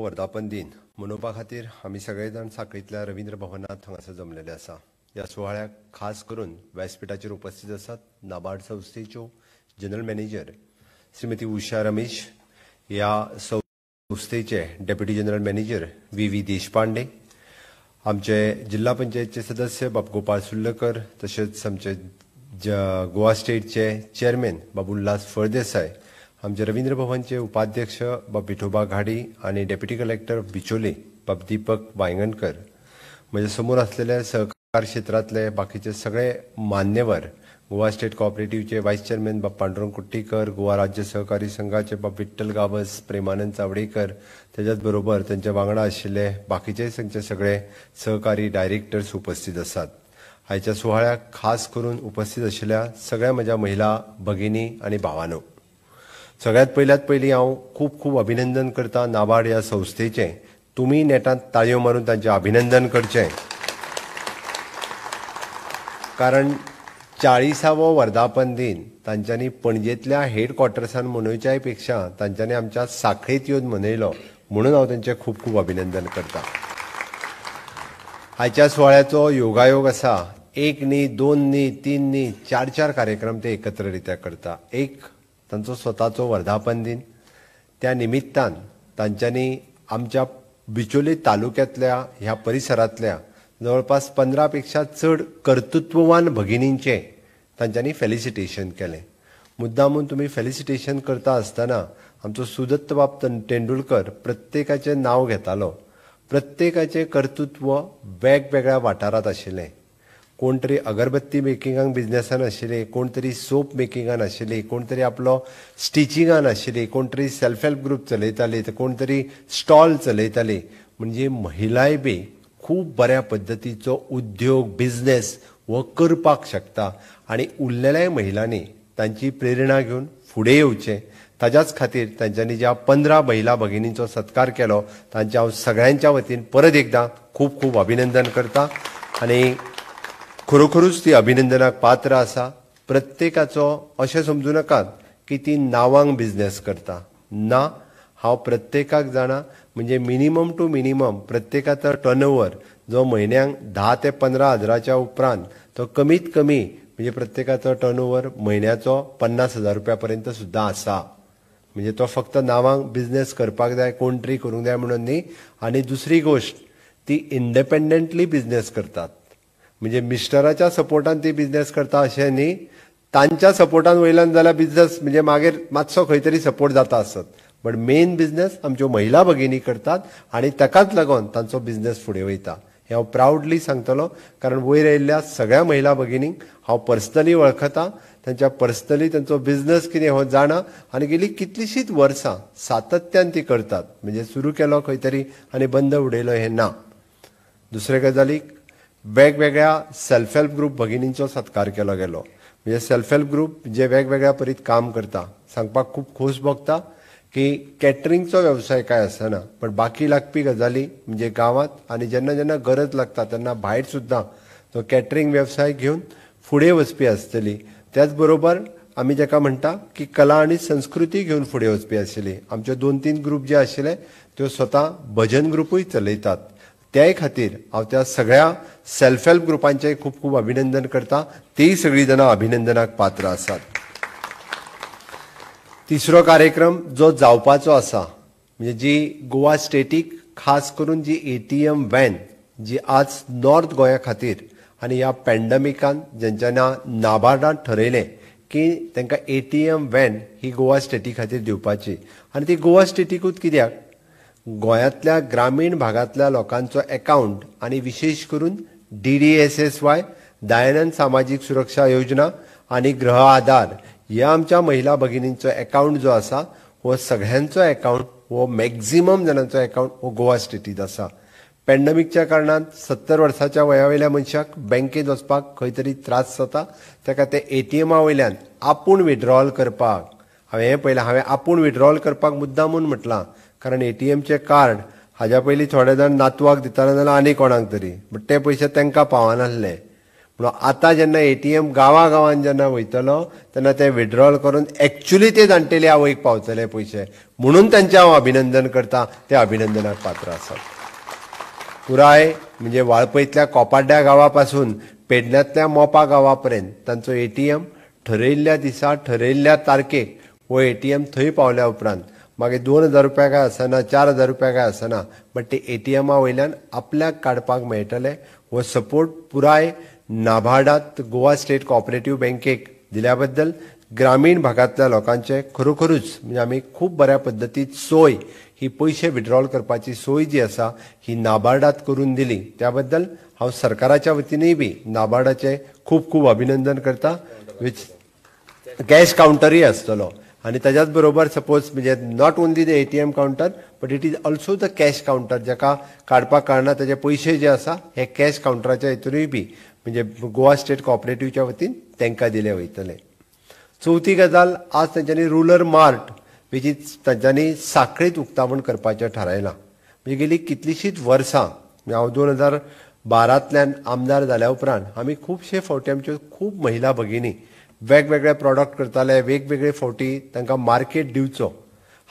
वर्धापन दिन मनोवपा खातीर आमी सगळे जाण साखळीतल्या रवींद्र भवनात हांगासर जमलेले आसा ह्या सुवाळ्याक खास करून व्यासपीठाचेर उपस्थित आसात नाबार्ड संस्थेच्यो जनरल मॅनेजर श्रीमती उषा रमेश ह्या संस्थेचे deputy general manager V V Deshpande आमचे जिल्हा पंचायतचे सदस्य गोपाळ सुर्लकर तशेंच आमचे गोवा स्टेटचे चेअरमॅन बाबुल्लास फळदेसाय आमचे रवींद्र भवनचे उपाध्यक्ष बाब विठोबा घाडी आणि डेप्युटी कलेक्टर बिचोले बाब दीपक माझ्या म्हणजे समोर असलेले सहकार क्षेत्रातले बाकीचे सगळे मान्यवर गोवा स्टेट कॉपरेटिव्हचे व्हाईस चेअरमॅन बाब पांडुरंग कुट्टीकर गोवा राज्य सहकारी संघाचे बाब विठ्ठल गावस प्रेमानंद चावडेकर त्याच्याच बरोबर त्यांच्या वांगडा आशिल्ले बाकीचे त्यांचे सगळे सहकारी डायरेक्टर्स उपस्थित असतात आयच्या सुवाळ्याक खास करून उपस्थित आशिल्ल्या सगळ्या माझ्या महिला भगिनी आणि भावानो सगळ्यात पहिल्यात पहिली हांव खूब खूब अभिनंदन करतां नाबार्ड ह्या संस्थेचे तुम्ही नेटात ताळयो मारून तांचें अभिनंदन करचे कारण चाळीसावो वर्धापन दिन तांच्यांनी पणजेंतल्या हेड क्वॉर्टर्सान मनोवच्याय पेक्षा तांच्यांनी आमच्या साखळेत येवन मनयलो म्हणून हांव तांचें खूब खूब अभिनंदन करता आयच्या सुवाळ्याचो योगायोग आसा एक न्ही दोन न्ही तीन न्ही चार चार कार्यक्रम ते एकत्र रित्या करता एक तांचो स्वताचो वर्धापन दिन त्या निमित्तान तांच्यांनी आमच्या बिचोली तालुक्यातल्या ह्या परिसरातल्या जवळपास पंधरा पेक्षा चड कर्तृत्ववान भगिनींचे तांच्यांनी फेलिसिटेशन केले मुद्दामून तुम्ही फेलिसिटेशन करता असताना आमचो सुदत्त बाब तेंडुलकर प्रत्येकाचें नाव घेतालो प्रत्येकाचे कर्तृत्व वेगवेगळ्या वाटारात आशिल्लें कोण तरी अगरबत्ती मेकिंगाक बिझनेसान आशिल्ले कोण तरी सोप मेकिंगान आशिल्ली कोण तरी आपलो स्टिचिंगान आशिल्ली कोण तरी सेल्फ हेल्प ग्रूप चलयताले तर कोण तरी स्टॉल चलयताले म्हणजे महिलाय बी खूब बऱ्या पद्दतीचो उद्योग बिझनेस व करपाक शकता आणि उरलेल्याय महिलांनी तांची प्रेरणा घेवन फुडें येवचें ताज्याच खातीर तांच्यांनी ज्या पंदरा महिला भगिनींचो सत्कार केलो तांचे हांव सगळ्यांच्या वतीन परत एकदां खूब खूब अभिनंदन करतां आनी खरोखरूच ती अभिनंदनाक पात्र आसा प्रत्येकाचो अशें समजूं नाकात की ती नांवांक बिझनेस करता ना हांव प्रत्येकाक जाणा म्हणजे मिनिमम टू मिनिमम प्रत्येकाचो टर्नओवर जो म्हयन्याक धा ते पंदरा हजाराच्या उपरांत तो कमीत कमी म्हणजे प्रत्येकाचो टर्नओवर म्हयन्याचो पन्नास हजार रुपया पर्यंत सुद्दां आसा म्हणजे तो फक्त नांवांक बिजनेस करपाक जाय कोण तरी करूंक जाय म्हणून न्ही आनी दुसरी गोश्ट ती इंडिपेंडंटली बिझनेस करतात म्हणजे मिस्टराच्या सपोर्टान ती बिझनेस करता अशें न्ही तांच्या सपोर्टान वयल्यान जाल्यार बिझनेस म्हणजे मागीर मातसो खंय तरी सपोर्ट जाता आसत बट मेन बिझनेस आमच्यो महिला भगिनी करतात आनी ताकाच लागून तांचो बिझनेस फुडें वयता हें हांव प्रावडली सांगतलो कारण वयर आयिल्ल्या सगळ्या महिला भगिनींक हांव पर्सनली वळखतां त्यांच्या पर्सनली त्यांचो बिझनेस कितें हो जाणा आनी गेलीं कितलींशींच वर्सां सातत्यान ती करतात म्हणजे सुरू केलो खंय तरी आनी बंद उडयलो हें ना दुसरे गजालीक वेगवेगळ्या सेल्फ हेल्प ग्रुप भगिनींचो सत्कार केलो गेलो म्हणजे सेल्फ हेल्प ग्रुप जे वेगवेगळ्या परीत काम करता सांगपाक खूप खोस भोगता की कॅटरिंगचो वेवसाय काय असना पण बाकी लागपी गजाली म्हणजे गावात आणि जेन्ना जेन्ना गरज लागता तेन्ना भायर सुद्दां तो कॅटरिंग वेवसाय घेवन फुडें वचपी आसतली त्याच बरोबर आमी जेका म्हणटा की कला आनी संस्कृती घेवन फुडें वचपी आसली आमचे दोन तीन ग्रुप जे आशिल्ले त्यो स्वता भजन ग्रुपूय चलयतात त्याय खातीर हांव त्या सगळ्या सेल्फ हेल्प ग्रुपांचे खूप खूप अभिनंदन करता ती सगळी जाणां अभिनंदनाक पात्र आसात तिसरो कार्यक्रम जो जावपाचो आसा म्हणजे जी गोवा स्टेटीक खास करून जी एटीएम वॅन जी आज नॉर्थ गोंया खातीर आनी ह्या पॅन्डमिकान जेंच्यांना नाबार्डान ठरयलें की तांकां एटीएम वॅन ही गोवा स्टेटी खातीर दिवपाची आनी ती गोवा स्टेटीकूच कित्याक गोयातल्या ग्रामीण भागातल्या लोकांचो अकाउंट आणि विशेष करून D D S S Y Dayanand सामाजीक सुरक्षा योजना आणि ग्रह आधार या आमच्या महिला भगिनींचो अकाउंट जो असा हो सगळ्यांचो अकाउंट हो मॅक्झिमम जाणांचो अकावंट हो गोवा स्टेटीत असा पॅन्डमिकच्या कारणान सत्तर वर्साच्या वया वयल्या मनशाक बँकेत वचपाक खंय तरी त्रास जाता ताका ते एटीएमा वयल्यान आपूण विड्रॉल करपाक हांवें हें पयलां हांवें आपूण विड्रॉल करपाक मुद्दामून म्हटलां कारण एटीएमचे कार्ड हाज्या पयलीं थोडे जाण नातवाक दिताले जाल्यार आनी कोणाक तरी बट ते पयशे तांकां पावनासले पूण आतां जेन्ना एटीएम गांवा गांवान जेन्ना वयतलो तेन्ना ते विड्रॉल करून एक्चुली ते जाणटेले आवयक पावतले पयशे म्हणून तांचें हांव अभिनंदन करतां ते अभिनंदनाक पात्र आसात पुराय म्हणजे वाळपयतल्या कोपाड्या गांवा पासून पेडण्यांतल्या मोपा गांवा पर्यंत तांचो एटीएम ठरयल्ल्या दिसा ठरयल्ल्या तारखेक हो एटीएम थंय पावल्या उपरांत मागे दोन हजार रुपया काय आसना चार हजार रुपया काय आसना बट ते एटीएमा वयल्यान आपल्याक काडपाक मेळटले व सपोर्ट पुराय नाबार्डात गोवा स्टेट कॉपरेटिव्ह बँकेक दिल्या बद्दल ग्रामीण भागातल्या लोकांचे खरोखरूच म्हणजे आम्ही खूब बऱ्या पद्दतीत सोय ही पैसे विड्रॉल करपाची सोय जी आसा ही नाबार्डात करून दिली त्या बद्दल हांव सरकाराच्या बी नाबार्डाचे खूब खूब अभिनंदन करता वीच कॅश काउंटरूय आसतलो आणि त्याच्याच बरोबर सपोज म्हणजे not only the ATM counter but it is also the cash counter जाका काडपाक कारणा त्याचे पैसे जे असा हे कॅश काउंटराच्या हितूनय बी म्हणजे गोवा स्टेट कॉपरेटिव्हच्या वतीन तांकां दिले वयतले चवथी गजाल आज तांच्यांनी रुरल मार्ट वेची तांच्यांनी साखळीत उक्तावण करपाचें थारायलां म्हणजे गेली कितलीशीच वर्सां म्हणजे हांव दोन हजार बारांतल्यान आमदार जाल्या उपरांत आमी खुबशे फावटी आमच्यो खूब महिला भगिनी वेगवेगळे प्रॉडक्ट करताले वेगवेगळे फावटी तांकां मार्केट दिवचो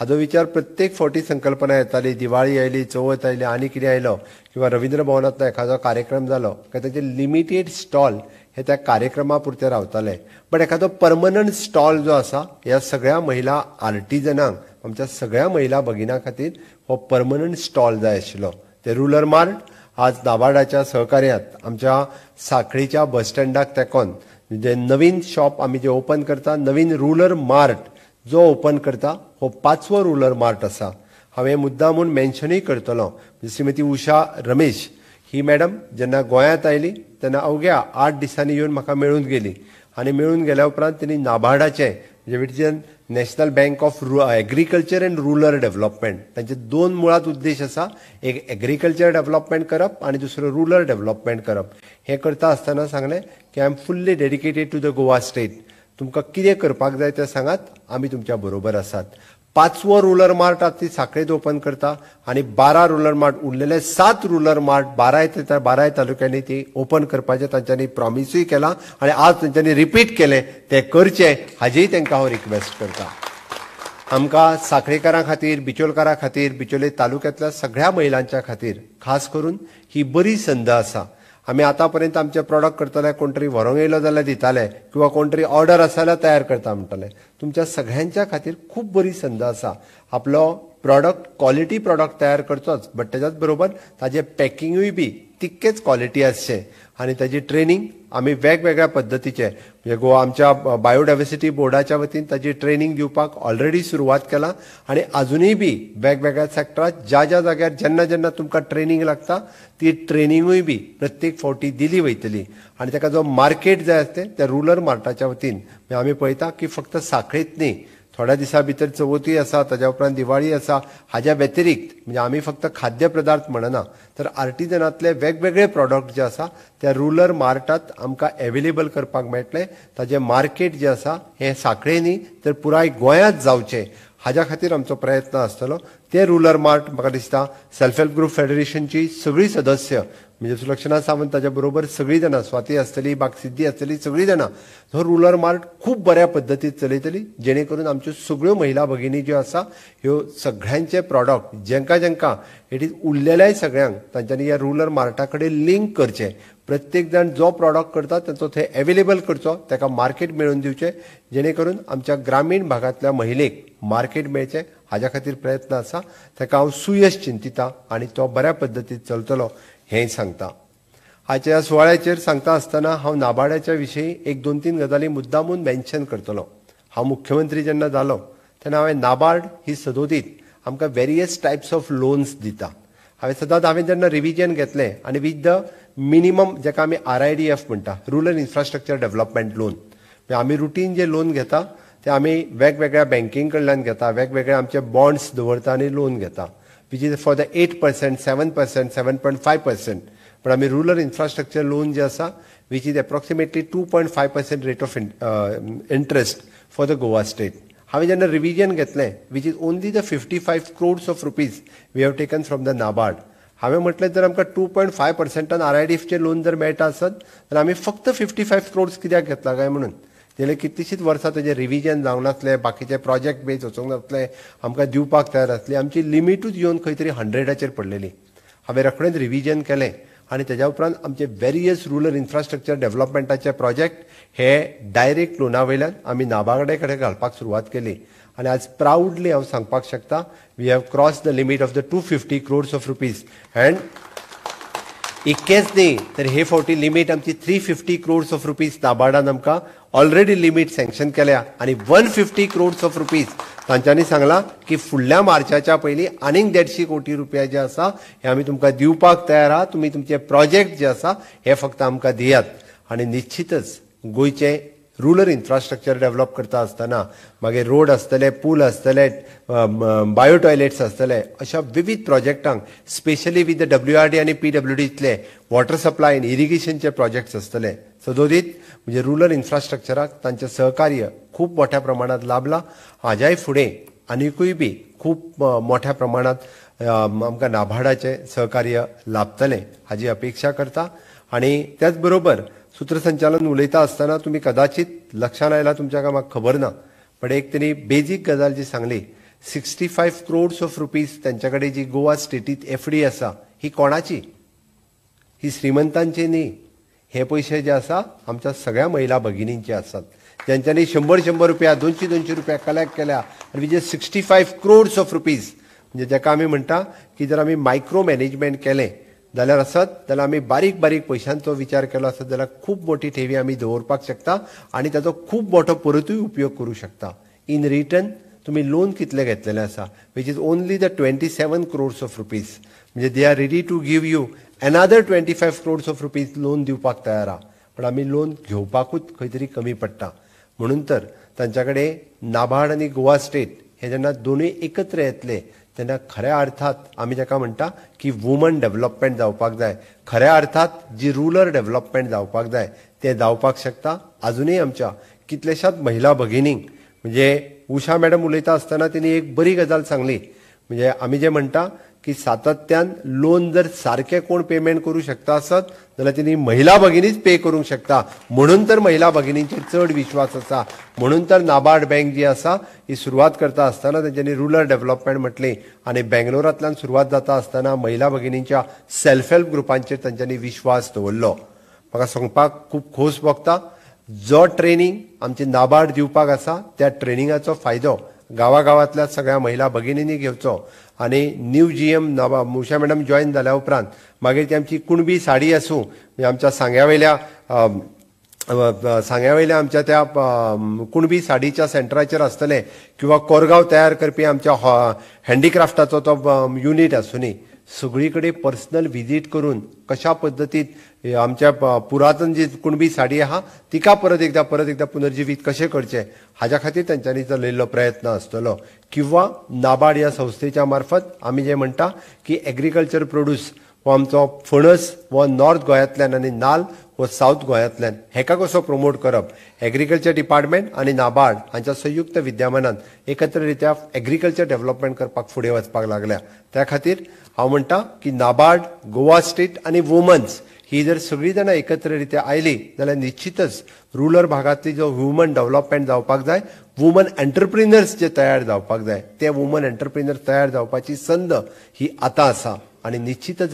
हाजो विचार प्रत्येक फावटी संकल्पना येताली दिवाळी आयली चवथ आयली आनी कितें आयलो किंवा रवींद्र भवनांतलो एखादो कार्यक्रम जालो काय ताचे लिमिटेड स्टॉल हे त्या कार्यक्रमा पुरते रावताले बट एखादो परमनंट स्टॉल जो आसा ह्या सगळ्या महिला आर्टिजनांक आमच्या सगळ्या महिला भगिनां खातीर हो परमनंट स्टॉल जाय आशिल्लो ते रुरल मार्ट आज दाबाडाच्या सहकार्यांत आमच्या साखळीच्या बस स्टँडाक तेंकोन जे म्हणजे नवीन शॉप आम्ही जे ओपन करता नवीन रुरल मार्ट जो ओपन करता हो पाचवो रुरल मार्ट आसा हांवें मुद्दामून मेन्शनूय करतलो म्हणजे श्रीमती उशा रमेश ही मॅडम जेन्ना गोंयांत आयली तेन्ना अवघ्या आठ दिसांनी येवन म्हाका मेळून गेली आनी मेळून गेल्या उपरांत तिणी नाबार्डाचें वेटच्यान national bank of agriculture and rural development त्यांचे दोन मुळात उद्देश असा एक एग्रीकल्चर डेव्हलपमेंट करप आणि दुसरं रुरल डेव्हलपमेंट करप हे करता असताना सांगले की I am fully dedicated to the Goa state तुमकां कितें करपाक जाय तें सांगात आमी तुमच्या बरोबर आसात पाचवं रुलर मार्ट आता साखळीत ओपन करता आणि बारा रुलर मार्ट उरलेले सात रुलर मार्ट बाराय बाराय तालुक्यांनी ती ओपन करपाचे तांच्यांनी प्रॉमिसूय केला आणि आज तांच्यांनी रिपीट केले ते करचे हाजेय तांकां हांव रिक्वेस्ट करता आमकां साखळेकारां खातीर बिचोलकारां खातीर बिचोले तालुक्यांतल्या सगळ्या महिलांच्या खातीर खास करून ही बरी संद आसा आम्ही आतापर्यंत आमचे प्रॉडक्ट करतले कोण तरी व्हरोंग येयलो जाल्यार दिताले किंवा कोण तरी ऑर्डर आसा जाल्यार तयार करता म्हणटाले तुमच्या सगळ्यांच्या खातीर खूब बरी संद आसा आपलो प्रॉडक्ट क्वॉलिटी प्रॉडक्ट तयार करचोच बट त्याच्याच बरोबर ताजे पॅकिंगूय बी तितकेच क्वालिटी असते आणि त्याची ट्रेनिंग आम्ही वेगवेगळ्या पद्धतीचे म्हणजे गोवा आमच्या बायोडायव्हर्सिटी बोर्डाच्या वतीन त्याची ट्रेनिंग दिवपाक ऑलरेडी सुरुवात केला आणि अजूनही बी वेगवेगळ्या सेक्टरात ज्या ज्या जाग्यार जेन्ना जेन्ना तुमकां ट्रेनिंग लागता ती ट्रेनिंगूय बी प्रत्येक फावटी दिली वयतली आणि ताका जो मार्केट जाय आसता त्या रुरल मार्टाच्या वतीन आमी पळयता की फक्त साखळेंत न्ही थोड्या दिसा भितर चवथी आसा ताज्या उपरांत दिवाळी आसा हाज्या व्यतिरिक्त म्हणजे आम्ही फक्त खाद्य पदार्थ म्हणना तर आर्टिजनांतले वेगवेगळे प्रॉडक्ट जे आसा त्या रुरल मार्टात आमकां एवेलेबल करपाक मेळटले ताजें मार्केट जे आसा हे साखळे न्ही तर पुराय गोयात जावचे हाज्या खातीर आमचो प्रयत्न आसतलो ते रुरल मार्ट म्हाका दिसता सेल्फ हेल्प ग्रुप फेडरेशनची सगळीं सदस्य म्हणजे सुलक्षणा सावंत ताच्या बरोबर सगळीं जाणां स्वाती आसतली बागसिद्धी आसतली सगळीं जाणां हो रुरल मार्ट खूब बऱ्या पद्दतीन चलयतली जेणे करून आमच्यो सगळ्यो महिला भगिनी ज्यो आसा ह्यो सगळ्यांचे प्रॉडक्ट जेंका जेंका इट इज उरलेल्याय सगळ्यांक तांच्यांनी ह्या रुरल मार्टा कडेन लिंक करचें प्रत्येक जाण जो प्रॉडक्ट करता ताचो थंय अवेलेबल करचो ताका मार्केट मेळोवन दिवचें जेणेकरून आमच्या ग्रामीण भागांतल्या महिलेक मार्केट मेळचें हाज्या खातीर प्रयत्न आसा ताका हांव सुयश चिंतितां आणि तो बऱ्या पद्दतीन चलतलो हें सांगता हाच्या सुवाळ्याचेर सांगता आसतना हांव नाबार्डाच्या विशयी एक दोन तीन गजाली मुद्दामून मेन्शन करतलो हांव मुख्यमंत्री जेन्ना जालो तेन्ना हांवें नाबार्ड ही सदोदीत आमकां वेरियस टायप्स ऑफ लोन्स दिता हांवें सदांच हांवें जेन्ना रिविजन घेतलें आनी वीथ द मिनिमम जेका आमी आर आय डी एफ म्हणटा रुरल इन्फ्रास्ट्रक्चर डेव्हलपमेंट लोन आमी रुटीन जे लोन घेता ते आमी वेगवेगळ्या बँकिंग कडल्यान घेता वेगवेगळे आमचे बॉन्ड्स दवरता आनी लोन घेता which is for the eight percent seven percent seven point five percent पण आमी रुरल इन्फ्रास्ट्रक्चर लोन जे आसा which is approximately two point five percent rate of interest for the Goa state हांवें जेन्ना रिविजन घेतलें which is only the fifty five crores of rupees we have taken from the NABARD हांवें म्हटलें जर आमकां टू पॉयंट फायव पर्संटान आर आय डी एफचें loan जर मेळटा आसत जाल्यार आमी फक्त फिफ्टी फायव क्रोड्स कित्याक घेतला काय म्हणून गेले कितलींशींच वर्सां तेजें रिविजन जावंक नासलें बाकीचे प्रोजेक्ट बेज वचूंक नासले आमकां दिवपाक तयार आसली आमची लिमिटूच येवन खंय तरी हंड्रेडाचेर पडलेली हांवें रोखडेंच रिविजन केलें आणि त्याच्या उपरांत आमचे वेरियस रुरल इन्फ्रास्ट्रक्चर डेव्हलपमेंटाचे प्रोजेक्ट हे डायरेक्ट लोना वयल्यान आमी नाबार्डे कडेन घालपाक सुरवात केली आनी आज प्रावडली हांव सांगपाक शकता we have cross the limit of the two fifty crores of rupees and इतकेच न्ही तर हे फावटी लिमीट आमची three fifty crores of rupees नाबार्डान आमकां ऑलरेडी लिमीट सँक्शन केल्या आनी one fifty crores of rupees तांच्यांनी सांगलां की फुडल्या मार्चाच्या पयलीं आनीक देडशी कोटी रुपया जे आसा हे आमी तुमकां दिवपाक तयार आहात तुमी तुमचे प्रोजेक्ट जे आसा हे फक्त आमकां दियात आनी निश्चितच गोंयचे रुरल इन्फ्रास्ट्रक्चर डेव्हलप करता आसतना मागीर रोड आसतले पूल आसतले बायो टॉयलेट्स आसतले अशा विविध प्रोजेक्टांक specially with the W R D आनी पी डब्ल्यू डीतले वॉटर सप्लाय आनी इरिगेशनचे प्रोजेक्ट्स आसतले सदोदीत म्हणजे रुरल इन्फ्रास्ट्रक्चराक तांचें सहकार्य खूप मोठ्या प्रमाणात लाभलां हाज्याय फुडें आनिकूय बी खूप मोठ्या प्रमाणात आमकां नाभार्डाचें सहकार्य लाभतलें हाजी अपेक्षा करता आणि त्याचबरोबर सूत्रसंचालन उलयता असताना तुम्ही कदाचित लक्षात आयला तुमच्या काय म्हाका खबर ना पण एक त्यांनी बेजीक गजाल जी सांगली sixty five crores of rupees त्यांच्याकडे जी गोवा स्टेटीत एफ डी असा ही कोणाची ही श्रीमंतांची न्ही हे पैसे जे असा आमच्या सगळ्या महिला भगिनींचे आसात ज्यांच्यानी शंभर शंभर रुपया दोनशे दोनशे रुपया कलेक्ट केल्या आणि जे sixty five crores of rupees म्हणजे ज्याका आमी म्हणता की जर आम्ही मायक्रो मॅनेजमेंट केलें जाल्यार आसत जाल्यार आमी बारीक बारीक पयशांचो विचार केलो आसत जाल्यार खूब मोठी ठेवी आमी दवरपाक शकता आनी ताचो खूब मोठो परतूय उपयोग करूं शकता इन रिटर्न तुमी लोन कितले घेतलेले आसा which is only the twenty seven crores of rupees म्हणजे they are ready to give you another twenty five crores of rupees loan दिवपाक तयार आहा पण आमी लोन घेवपाकूच खंय तरी कमी पडटा म्हणून तर तांच्या कडेन नाबार्ड आनी गोवा स्टेट हे जेन्ना दोनूय एकत्र येतले तेन्ना खऱ्या अर्थात आमी जाका म्हणटा की वुमन डेव्हलपमेंट जावपाक जाय खऱ्या अर्थात जी रुरल डेव्हलपमेंट जावपाक जाय तें जावपाक शकता आजुनूय आमच्या कितल्याशात महिला भगिनींक म्हणजे उषा मॅडम उलयता आसतना तिणी एक बरी गजाल सांगली म्हणजे आमी जे म्हणटा की सातत्यान लोन जर सारखे कोण पेमेंट करू शकता असत जाल्यार त्यांनी महिला भगिनीच पे करूंक शकता म्हणून तर महिला भगिनींचेर चड विश्वास आसा म्हणून तर नाबार्ड बँक जी आसा ही सुरवात करता आसतना तेंच्यांनी रुरल डेव्हलपमेंट म्हटली आणि बेंगलोरांतल्यान सुरवात जाता आसतना महिला भगिनींच्या सेल्फ हेल्प ग्रुपांचेर तांच्यांनी विश्वास दवरलो म्हाका सांगपाक खूब खोस भोगता जो ट्रेनिंग आमची नाबार्ड दिवपाक आसा त्या ट्रेनिंगाचो फायदो गावागावातल्या सगळ्या महिला भगिनींनी घेवचो आणि न्यू जी एम नवा मुशा मॅडम जॉईन झाल्या उपरांत मागीर ती आमची कुणबी साडी असू म्हणजे आमच्या सांग्या सांग्यावेल्या आमच्या त्या कुणबी साडीच्या सेंटराचेर आसतले किंवा कोरगांव तयार करपी आमच्या हॅन्डीक्राफ्टाचो तो युनिट असूनी सगळीकडे पर्सनल व्हिजिट करून कशा पद्धतीत आमच्या पुरातन जी कुणबी साडी आहा तिका परत एकदा परत एकदा पुनर्जीवित कशें करचें हाज्या खातीर तांच्यांनी चलयल्लो प्रयत्न आसतलो किंवा नाबार्ड ह्या संस्थेच्या मार्फत आमी जे म्हणटा की एग्रीकल्चर प्रोड्यूस हो आमचो फणस हो नॉर्थ गोंयांतल्यान आनी नाल्ल हो सावथ गोंयांतल्यान हेका कसो प्रमोट करप एग्रीकल्चर डिपार्टमेंट आनी नाबार्ड हांच्या संयुक्त विद्यमानान एकत्र रित्या एग्रीकल्चर डेव्हलपमेंट करपाक फुडें वचपाक लागल्या त्या खातीर हांव म्हणटा की नाबार्ड गोवा स्टेट आनी वुमन्स ही जर सगळीं जाणां एकत्र रित्या आयलीं जाल्यार निश्चितच रुरल भागांतली जो वुमन डेव्हलपमेंट जावपाक जाय वुमन एंटरप्रिनर्स जे तयार जावपाक जाय ते वुमन एंटरप्रिनर्स तयार जावपाची संद ही आतां आसा आणि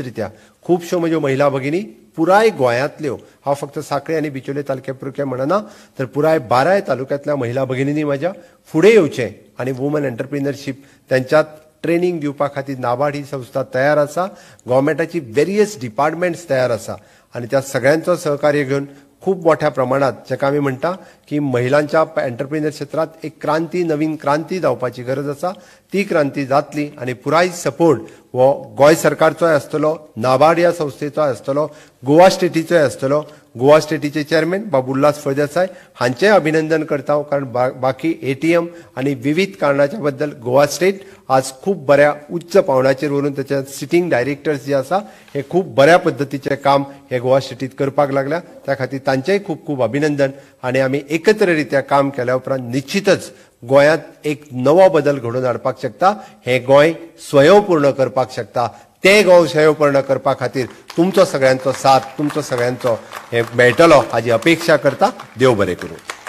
रित्या खुबश्यो म्हणजे महिला भगिनी पुराय गोयातल्यो हा फक्त साखळे आणि बिचोले तालुक्या म्हणना तर पुराय बाराय तालुक्यातल्या महिला भगिनींनी माझ्या फुडे येऊचे आणि वुमन एंटरप्रिनरशीप त्यांच्यात ट्रेनिंग दिवपा खातीर नाबार्ड ही संस्था तयार असा गव्हर्मेंटाची वेरियस डिपार्टमेंट्स तयार असा आणि त्या सगळ्यांचं सहकार्य घेऊन खूप मोठ्या प्रमाणात जेका आम्ही म्हणटा की महिलांच्या एंटरप्रिनर क्षेत्रात एक क्रांती नवीन क्रांती जावपाची गरज असा ती क्रांती जातली आणि पुराय सपोर्ट हो गोंय सरकारचोय आसतलो नाबार्ड ह्या संस्थेचोय आसतलो गोवा स्टेटीचोय आसतलो गोवा स्टेटीचे बाबू बाबुल्लास फळदेसाय हांचेय अभिनंदन करता कारण बा, बाकी एटीएम आनी विविध कारणाच्या बद्दल गोवा स्टेट आज खूप बऱ्या उच्च पावण्याचेर व्हरून त्याच्या सिटींग डायरेक्टर्स जे आसा हे खूप बऱ्या पद्धतीचे काम हे गोवा स्टेटीत करपाक लागल्या त्या खातीर तांचेंय खूप खूप अभिनंदन आणि आम्ही एकत्र रित्या काम केल्या उपरांत निश्चितच गोयात एक नवो बदल घडून हाडपाक शकता हे गोंय स्वयंपूर्ण करपाक शकता ते गोंय स्वयंपूर्ण करपा खातीर तुमचो सगळ्यांचो साथ तुमचो सगळ्यांचो हे मेळटलो हाजी अपेक्षा करता देव बरें करूं